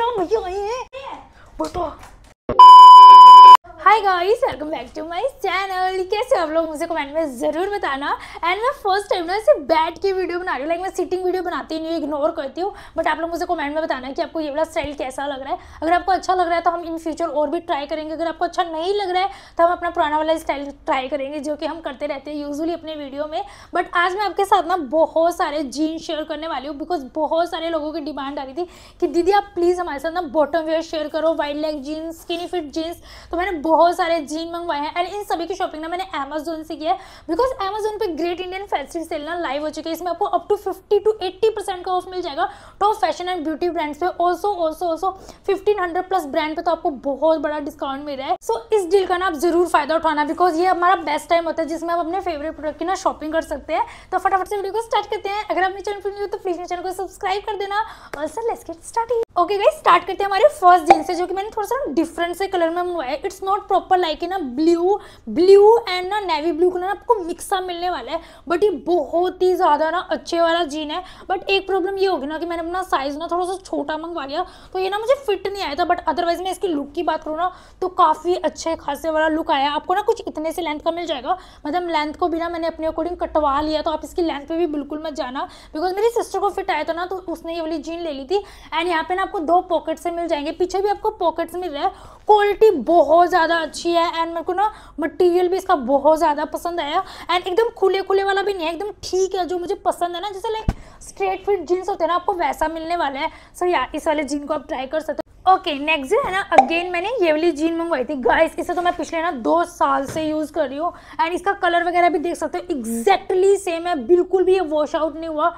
不要！不要！हाय guys welcome back to my channel कैसे आप लोग मुझे कमेंट में ज़रूर बताना एंड मैं फर्स्ट टाइम ना इसे बैठ के वीडियो बना रही हूँ लाइक मैं सिटिंग वीडियो बनाती नहीं हूँ इग्नोर करती हूँ बट आप लोग मुझे कमेंट में बताना कि आपको ये वाला स्टाइल कैसा लग रहा है अगर आपको अच्छा लग रहा है तो हम इन फ्यूचर और भी ट्राई करेंगे अगर आपको अच्छा नहीं लग रहा है तो हम अपना पुराना वाला स्टाइल ट्राई करेंगे जो कि हम करते रहते हैं यूजली अपने वीडियो में बट आज मैं आपके साथ ना बहुत सारे जीन्स शेयर करने वाली हूँ बिकॉज बहुत सारे लोगों की डिमांड आ रही थी कि दीदी आप प्लीज़ हमारे साथ ना बॉटम वेयर शेयर करो wide leg jeans skinny fit jeans तो मैंने बहुत सारे जीन मंगवाए हैं एंड इन सभी की शॉपिंग ना मैंने अमेजोन से किया है बिकॉज अमेजोन पे ग्रेट इंडियन फैसिल सेल ना लाइव हो चुके हैं इसमें आपको up to fifty to eighty percent का ऑफ मिल जाएगा top fashion and beauty brands पे also also also fifteen hundred plus brand पे तो आपको बहुत बड़ा डिस्काउंट मिल रहा है सो so, इस डील का ना आप जरूर फायदा उठाना बिकॉज ये हमारा बेस्ट टाइम होता है जिसमें आप अपने फेवरेट प्रोडक्ट की ना शॉपिंग कर सकते हैं तो फटाफट से वीडियो को स्टार्ट करते हैं अगर आप मेरे चैनल पर नहीं हो तो प्लीज मेरे चैनल को सब्सक्राइब कर देना और sir let's get start okay guys start करते हैं हमारे फर्स्ट जीन से जो कि मैंने थोड़ा सा डिफरेंट से कलर में मंगवाया it's not not proper like है ना ब्लू ब्लू एंड ना नेवी ब्लू कलर आपको मिक्सा मिलने वाला है बट ये बहुत ही ज़्यादा ना अच्छे वाला जीन है बट एक प्रॉब्लम ये होगी ना कि मैंने अपना साइज़ ना थोड़ा सा छोटा मंगवा लिया तो ये ना मुझे फिट नहीं आया था बट अदरवाइज़ मैं इसकी लुक की बात करूँ ना तो काफ़ी अच्छे खासे वाला लुक आया आपको ना कुछ इतने से लेंथ का मिल जाएगा मतलब लेंथ को भी ना मैंने अपने अकॉर्डिंग कटवा लिया तो आप इसकी लेंथ पर भी बिल्कुल मत जाना बिकॉज मेरी सिस्टर को फिट आया था ना तो उसने ये वाली जीन ले ली थी एंड यहाँ पे ना आपको दो पॉकेट से मिल जाएंगे पीछे भी आपको पॉकेट्स मिल रहा है क्वालिटी बहुत ज़्यादा ज़्यादा अच्छी है एंड मेरे को ना मटेरियल भी इसका बहुत ज़्यादा पसंद आया एंड एकदम खुले खुले वाला भी नहीं है एकदम ठीक है जो मुझे पसंद है ना जैसे लाइक स्ट्रेट फिट जीन्स होते हैं ना आपको वैसा मिलने वाला है सो यार इस वाले जीन को आप ट्राई कर सकते हो ओके नेक्स्ट जो है ना अगेन मैंने ये वाली जीन मंगवाई थी गाइस इसे तो मैं पिछले ना दो साल से यूज़ कर रही हूँ एंड इसका कलर वगैरह भी देख सकते हो एग्जैक्टली सेम है बिल्कुल भी ये वॉश आउट नहीं हुआ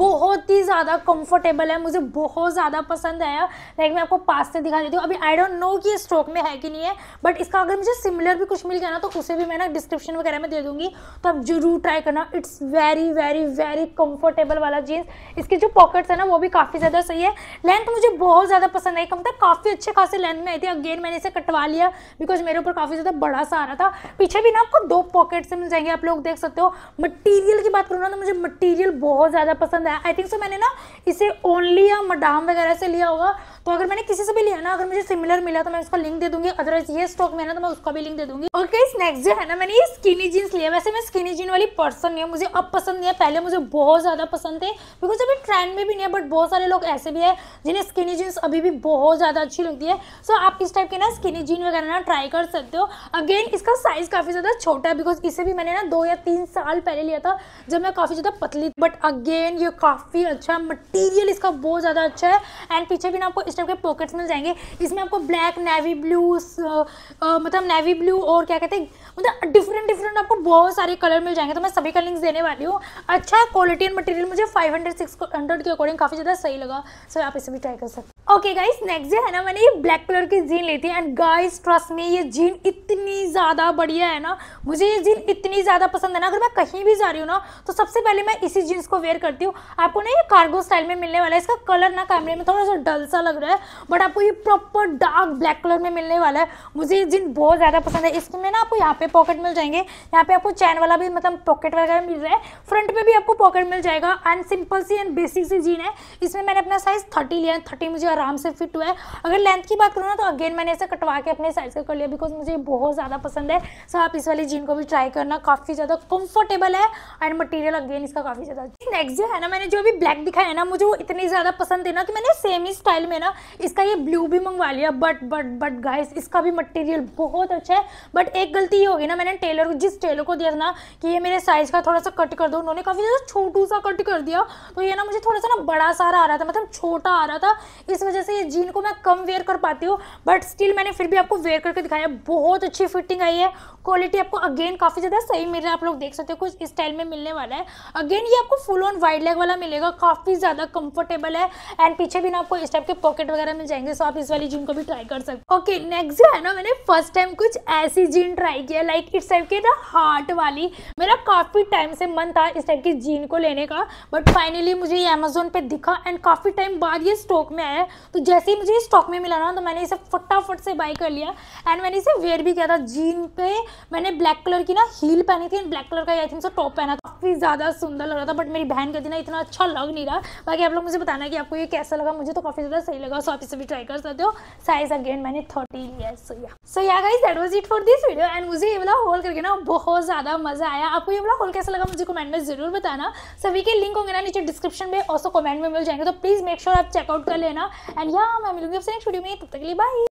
बहुत ही ज़्यादा कंफर्टेबल है मुझे बहुत ज़्यादा पसंद आया लाइक मैं आपको पास से दिखा देती हूँ अभी आई डोंट नो कि ये स्टॉक में है कि नहीं है बट इसका अगर मुझे सिमिलर भी कुछ मिल गया ना तो उसे भी मैं ना डिस्क्रिप्शन वगैरह में दे दूँगी तो आप जरूर ट्राई करना it's very very very comfortable वाला जीन्स इसके जो पॉकेट्स है ना वो भी काफ़ी ज़्यादा सही है लेंथ मुझे बहुत ज़्यादा पसंद आई कम था मतलब काफ़ी अच्छे खासे लेंथ में आई थी अगेन मैंने इसे कटवा लिया बिकॉज मेरे ऊपर काफ़ी ज़्यादा बड़ा सा आ रहा था पीछे भी ना आपको दो पॉकेट्स मिल जाएंगे आप लोग देख सकते हो मटीरियल की बात करूँ ना तो मुझे मटीरियल बहुत ज़्यादा पसंद आया आई थिंक सो मैंने ना इसे ओनली या मडाम वगैरह से लिया होगा तो अगर मैंने किसी से भी लिया ना अगर मुझे सिमिलर मिला तो मैं उसका लिंक दे दूंगी अदरवाइज ये स्टॉक में है ना तो मैं उसका भी लिंक दे दूंगी और कई नेक्स्ट जो है ना मैंने ये स्किनी जीन्स लिया वैसे मैं स्किनी जीन वाली पर्सन नहीं हूँ मुझे अब पसंद नहीं है पहले मुझे बहुत ज़्यादा पसंद थे बिकॉज अभी ट्रेंड में भी नहीं है बट बहुत सारे लोग ऐसे भी है जिन्हें स्किनी जीन्स अभी भी बहुत ज़्यादा अच्छी लगती है सो आप इस टाइप के ना स्किनी जीन वगैरह ना ट्राई कर सकते हो अगेन इसका साइज़ काफ़ी ज़्यादा छोटा है बिकॉज इसे भी मैंने ना दो या तीन साल पहले लिया था जब मैं काफ़ी ज़्यादा पतली बट अगेन ये काफ़ी अच्छा मटीरियल इसका बहुत ज़्यादा अच्छा है एंड पीछे भी ना आपको इस टाइप के पॉकेट्स मिल जाएंगे इसमें आपको ब्लैक नेवी ब्लू मतलब नेवी ब्लू और क्या कहते हैं मतलब डिफरेंट डिफरेंट आपको बहुत सारे कलर मिल जाएंगे तो मैं सभी का लिंक्स देने वाली हूँ अच्छा क्वालिटी एंड मटेरियल मुझे फाइव हंड्रेड हंड्रेड के अकॉर्डिंग काफ़ी ज़्यादा सही लगा सर आप इसे भी ट्राई कर सकते ओके गाइस नेक्स्ट जो है ना मैंने ये ब्लैक कलर की जीन ली थी एंड गाइस ट्रस्ट में ये जीन इतनी ज़्यादा बढ़िया है ना मुझे ये जीन इतनी ज़्यादा पसंद है ना अगर मैं कहीं भी जा रही हूँ ना तो सबसे पहले मैं इसी जीन्स को वेयर करती हूँ आपको ना ये कार्गो स्टाइल में मिलने वाला है इसका कलर ना कैमरे में थोड़ा सा डल सा लग रहा है बट आपको ये प्रॉपर डार्क ब्लैक कलर में मिलने वाला है मुझे ये जीन बहुत ज़्यादा पसंद है इसमें ना आपको यहाँ पे पॉकेट मिल जाएंगे यहाँ पे आपको चैन वाला भी मतलब पॉकेट वगैरह मिल रहा है फ्रंट पे भी आपको पॉकेट मिल जाएगा एंड सिंपल सी एंड बेसिक सी जीन है इसमें मैंने अपना साइज़ थर्टी लिया थर्टी मुझे आराम से फिट हुआ है अगर लेंथ की बात करूँ ना तो अगेन मैंने ऐसे कटवा के अपने साइज का कर लिया बिकॉज मुझे बहुत ज़्यादा पसंद है सो आप इस वाली जीन को भी ट्राई करना काफ़ी ज़्यादा कम्फर्टेबल है एंड मटेरियल अगेन इसका काफ़ी ज़्यादा नेक्स्ट अच्छा जो है ना मैंने जो भी ब्लैक दिखाया है ना मुझे वो इतनी ज़्यादा पसंद है ना कि मैंने सेम ही स्टाइल में ना इसका ये ब्लू भी मंगवा लिया बट बट बट गाइस इसका भी मटेरियल बहुत अच्छा है बट एक गलती ये होगी ना मैंने टेलर को जिस टेलर को दिया था ना कि ये मेरे साइज़ का थोड़ा सा कट कर दो उन्होंने काफ़ी ज़्यादा छोटू सा कट कर दिया तो ये ना मुझे थोड़ा सा ना बड़ा सारा आ रहा था मतलब छोटा आ रहा था इस वजह से ये जीन को मैं कम वेयर कर पाती हूँ बट स्टिल मैंने फिर भी आपको वेयर करके दिखाया बहुत अच्छी फिटिंग आई है क्वालिटी आपको अगेन काफ़ी ज़्यादा सही मिल रहा है आप लोग देख सकते हो कुछ इस स्टाइल में मिलने वाला है अगेन ये आपको फुल ऑन वाइड लेग वाला मिलेगा काफ़ी ज़्यादा कंफर्टेबल है एंड पीछे भी ना आपको इस टाइप के पॉकेट वगैरह मिल जाएंगे सो आप इस वाली जीन को भी ट्राई कर सकते हो ओके नेक्स्ट जो है ना मैंने फर्स्ट टाइम कुछ ऐसी जीन ट्राई किया लाइक इस टाइप के ना हार्ट वाली मेरा काफ़ी टाइम से मन था इस टाइप की जीन को लेने का बट फाइनली मुझे ये अमेजोन पर दिखा एंड काफ़ी टाइम बाद ये स्टॉक में आया तो जैसे ही मुझे स्टॉक में मिला ना तो मैंने इसे फटाफट से बाई कर लिया एंड मैंने इसे वेयर भी किया था जीन पे मैंने ब्लैक कलर की ना हील पहनी थी एंड ब्लैक कलर का आई थिंक सो टॉप पहना था काफ़ी ज़्यादा सुंदर लग रहा था बट मेरी बहन का दिन इतना अच्छा लग नहीं रहा बाकी आप लोग मुझे बताना कि आपको ये कैसा लगा मुझे तो काफ़ी ज़्यादा सही लगा सो आप इसे भी ट्राई कर सकते हो साइज अगेन मैंने थर्टी लिया सो yeah so yeah guys that was it for this video and मुझे ये वाला होल करके ना बहुत ज़्यादा मज़ा आया आपको ये वाला होल कैसा लगा मुझे कमेंट में ज़रूर बताना सभी के लिंक होंगे ना नीचे डिस्क्रिप्शन में ऑल्सो कमेंट में मिल जाएंगे तो प्लीज़ मेक श्योर आप चेकआउट कर लेना and yeah, I'm Amilu Gibson. Should you meet? Bye.